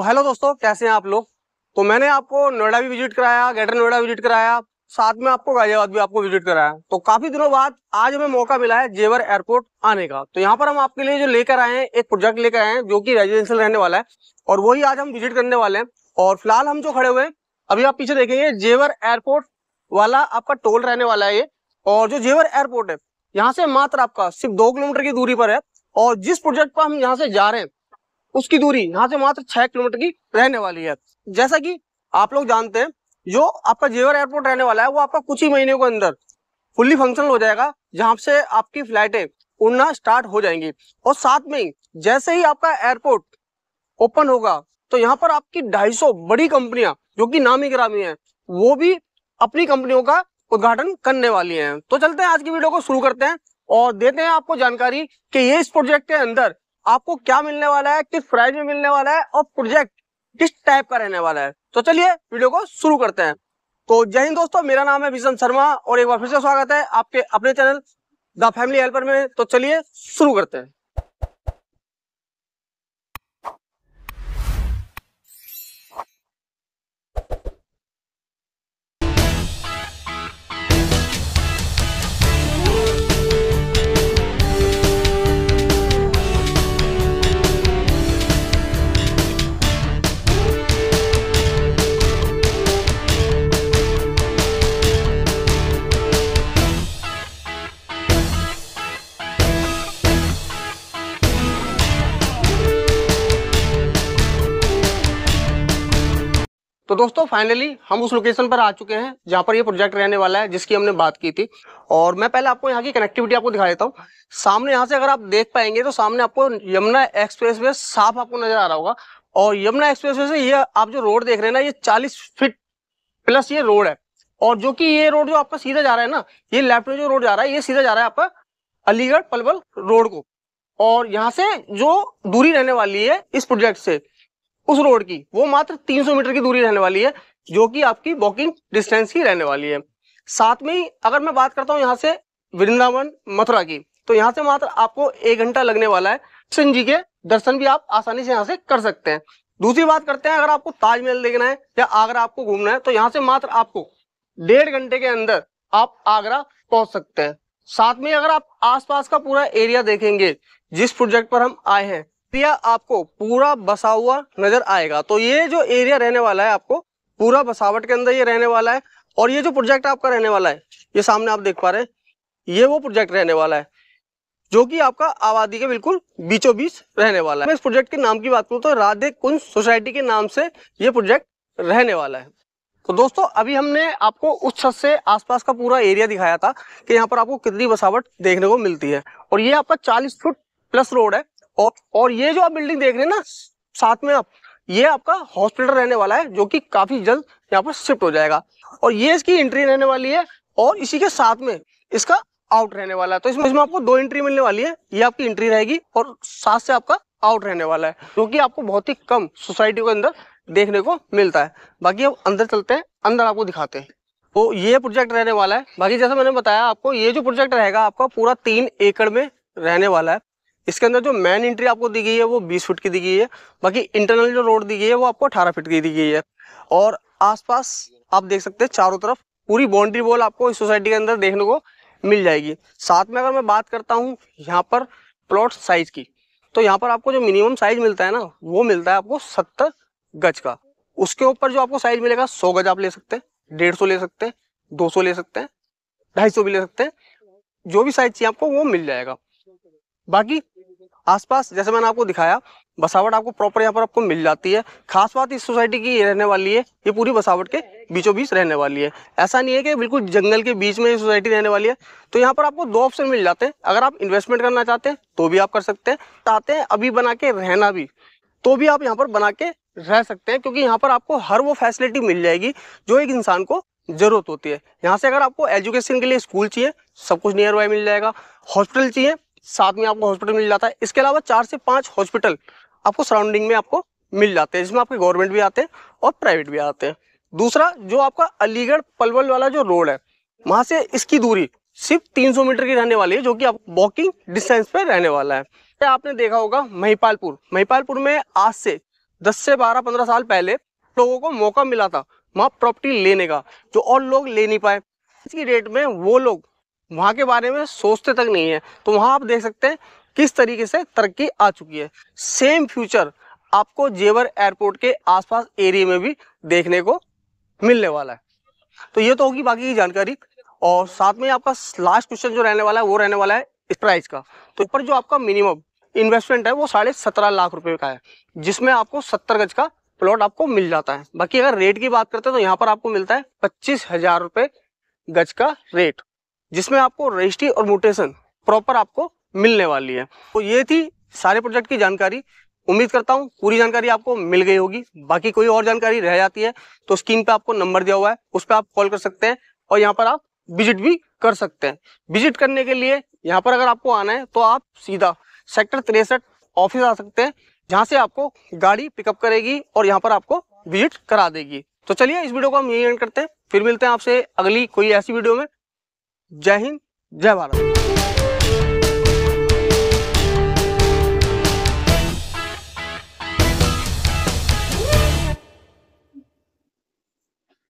hello तो दोस्तों कैसे हैं आप लोग तो मैंने आपको नोएडा भी विजिट कराया ग्रेटर नोएडा विजिट कराया साथ में आपको गाजियाबाद भी आपको विजिट कराया तो काफी दिनों बाद आज हमें मौका मिला है जेवर एयरपोर्ट आने का तो यहाँ पर हम आपके लिए जो लेकर आए हैं एक प्रोजेक्ट लेकर आए हैं जो कि रेजिडेंशियल रहने वाला है और वही आज हम विजिट करने वाले हैं और फिलहाल हम जो खड़े हुए हैं अभी आप पीछे देखेंगे जेवर एयरपोर्ट वाला आपका टोल रहने वाला है ये और जो जेवर एयरपोर्ट है यहाँ से मात्र आपका सिर्फ दो किलोमीटर की दूरी पर है और जिस प्रोजेक्ट पर हम यहाँ से जा रहे हैं उसकी दूरी यहाँ से मात्र छह किलोमीटर की रहने वाली है जैसा कि आप लोग जानते हैं जो आपका जेवर एयरपोर्ट रहने वाला है वो आपका कुछ ही महीने के अंदर फुल्ली फंक्शनल हो जाएगा जहां से आपकी फ्लाइटें उड़ना स्टार्ट हो जाएंगी और साथ में जैसे ही आपका एयरपोर्ट ओपन होगा तो यहाँ पर आपकी ढाई बड़ी कंपनियां जो कि नामी ग्रामी है वो भी अपनी कंपनियों का उद्घाटन करने वाली हैं तो चलते हैं आज की वीडियो को शुरू करते हैं और देते हैं आपको जानकारी कि ये इस प्रोजेक्ट के अंदर आपको क्या मिलने वाला है किस प्राइस में मिलने वाला है और प्रोजेक्ट किस टाइप का रहने वाला है तो चलिए वीडियो को शुरू करते हैं तो जय हिंद दोस्तों मेरा नाम है विजन शर्मा और एक बार फिर से स्वागत है आपके अपने चैनल द फैमिली हेल्पर में तो चलिए शुरू करते हैं तो दोस्तों फाइनली हम उस लोकेशन पर आ चुके हैं जहां पर ये प्रोजेक्ट रहने वाला है जिसकी हमने बात की थी और मैं पहले आपको यहाँ की कनेक्टिविटी आपको दिखा देता हूँ सामने यहाँ से अगर आप देख पाएंगे तो सामने आपको यमुना एक्सप्रेस साफ आपको नजर आ रहा होगा और यमुना एक्सप्रेस से ये आप जो रोड देख रहे हैं ना ये चालीस फिट प्लस ये रोड है और जो कि ये रोड जो आपका सीधा जा रहा है ना ये लेफ्ट में जो रोड जा रहा है ये सीधा जा रहा है आपका अलीगढ़ पलवल रोड को और यहाँ से जो दूरी रहने वाली है इस प्रोजेक्ट से उस रोड की वो मात्र 300 मीटर की दूरी रहने वाली है जो कि आपकी वॉकिंग डिस्टेंस ही रहने वाली है साथ में ही अगर मैं बात करता हूँ यहाँ से वृंदावन मथुरा की तो यहाँ से मात्र आपको एक घंटा लगने वाला है कृष्ण जी के दर्शन भी आप आसानी से यहाँ से कर सकते हैं दूसरी बात करते हैं अगर आपको ताजमहल देखना है या आगरा आपको घूमना है तो यहाँ से मात्र आपको डेढ़ घंटे के अंदर आप आगरा पहुंच सकते हैं साथ में अगर आप आसपास का पूरा एरिया देखेंगे जिस प्रोजेक्ट पर हम आए हैं एरिया आपको पूरा बसा हुआ नजर आएगा तो ये जो एरिया रहने वाला है आपको पूरा बसावट के अंदर ये रहने वाला है और ये जो प्रोजेक्ट आपका रहने वाला है ये सामने आप देख पा रहे हैं ये वो प्रोजेक्ट रहने वाला है जो कि आपका आबादी के बिल्कुल बीचों बीच रहने वाला है मैं इस प्रोजेक्ट के नाम की बात करूँ तो राधे कुंज सोसाइटी के नाम से ये प्रोजेक्ट रहने वाला है तो दोस्तों अभी हमने आपको उस छत से आसपास का पूरा एरिया दिखाया था कि यहाँ पर आपको कितनी बसावट देखने को मिलती है और ये आपका 40 फुट प्लस रोड है और और ये जो आप बिल्डिंग देख रहे हैं ना साथ में आप ये आपका हॉस्पिटल रहने वाला है जो कि काफी जल्द यहाँ पर शिफ्ट हो जाएगा और ये इसकी एंट्री रहने वाली है और इसी के साथ में इसका आउट रहने वाला है तो इसमें इसमें आपको दो एंट्री मिलने वाली है ये आपकी एंट्री रहेगी और साथ से आपका आउट रहने वाला है जो कि आपको बहुत ही कम सोसाइटी के अंदर देखने को मिलता है बाकी अब अंदर चलते हैं अंदर आपको दिखाते हैं तो ये प्रोजेक्ट रहने वाला है बाकी जैसा मैंने बताया आपको ये जो प्रोजेक्ट रहेगा आपका पूरा तीन एकड़ में रहने वाला है इसके अंदर जो मेन एंट्री आपको दी गई है वो बीस फीट की दी गई है बाकी इंटरनल जो रोड दी गई है वो आपको अठारह फीट की दी गई है और आसपास आप देख सकते हैं चारों तरफ पूरी बाउंड्री वॉल आपको इस सोसाइटी के अंदर देखने को मिल जाएगी साथ में अगर मैं बात करता हूँ यहाँ पर प्लॉट साइज की तो यहाँ पर आपको जो मिनिमम साइज मिलता है ना वो मिलता है आपको सत्तर गज का उसके ऊपर जो आपको साइज मिलेगा सौ गज आप ले सकते हैं डेढ़ सौ ले सकते हैं दो सौ ले सकते हैं ढाई सौ भी ले सकते हैं जो भी साइज चाहिए आपको वो मिल जाएगा बाकी आसपास जैसे मैंने आपको दिखाया बसावट आपको प्रॉपर यहाँ पर आपको मिल जाती है खास बात इस सोसाइटी की रहने वाली है ये पूरी बसावट के बीचों बीच रहने वाली है ऐसा नहीं है कि बिल्कुल जंगल के बीच में ये सोसाइटी रहने वाली है तो यहाँ पर आपको दो ऑप्शन मिल जाते हैं अगर आप इन्वेस्टमेंट करना चाहते हैं तो भी आप कर सकते हैं चाहते हैं अभी बना के रहना भी तो भी आप यहाँ पर बना के रह सकते हैं क्योंकि यहाँ पर आपको हर वो फैसिलिटी मिल जाएगी जो एक इंसान को ज़रूरत होती है यहाँ से अगर आपको एजुकेशन के लिए स्कूल चाहिए सब कुछ नियर बाय मिल जाएगा हॉस्पिटल चाहिए साथ में आपको हॉस्पिटल मिल जाता है इसके अलावा चार से पाँच हॉस्पिटल आपको सराउंडिंग में आपको मिल जाते हैं जिसमें आपके गवर्नमेंट भी आते हैं और प्राइवेट भी आते हैं दूसरा जो आपका अलीगढ़ पलवल वाला जो रोड है वहाँ से इसकी दूरी सिर्फ 300 मीटर की रहने वाली है जो कि आप वॉकिंग डिस्टेंस पे रहने वाला है आपने देखा होगा महिपालपुर महिपालपुर में आज से 10 से 12 15 साल पहले लोगों को मौका मिला था वहाँ प्रॉपर्टी लेने का जो और लोग ले नहीं पाए इसकी रेट में वो लोग वहाँ के बारे में सोचते तक नहीं है तो वहाँ आप देख सकते हैं किस तरीके से तरक्की आ चुकी है सेम फ्यूचर आपको जेवर एयरपोर्ट के आसपास एरिया में भी देखने को मिलने वाला है तो ये तो होगी बाकी की जानकारी और साथ में आपका लास्ट क्वेश्चन जो रहने वाला है वो रहने वाला है इस प्राइस का तो ऊपर जो आपका मिनिमम इन्वेस्टमेंट है वो साढ़े सत्रह लाख रुपए का है जिसमें आपको सत्तर गज का प्लॉट आपको मिल जाता है बाकी अगर रेट की बात करते हैं तो यहाँ पर आपको मिलता है पच्चीस हजार रुपये गज का रेट जिसमें आपको रजिस्ट्री और मोटेशन प्रॉपर आपको मिलने वाली है तो ये थी सारे प्रोजेक्ट की जानकारी उम्मीद करता हूँ पूरी जानकारी आपको मिल गई होगी बाकी कोई और जानकारी रह जाती है तो स्क्रीन पे आपको नंबर दिया हुआ है उस पर आप कॉल कर सकते हैं और यहाँ पर आप विजिट भी कर सकते हैं विजिट करने के लिए यहाँ पर अगर आपको आना है तो आप सीधा सेक्टर तिरसठ ऑफिस आ सकते हैं जहाँ से आपको गाड़ी पिकअप करेगी और यहाँ पर आपको विजिट करा देगी तो चलिए इस वीडियो को हम यही एंड करते हैं फिर मिलते हैं आपसे अगली कोई ऐसी वीडियो में जय हिंद जय भारत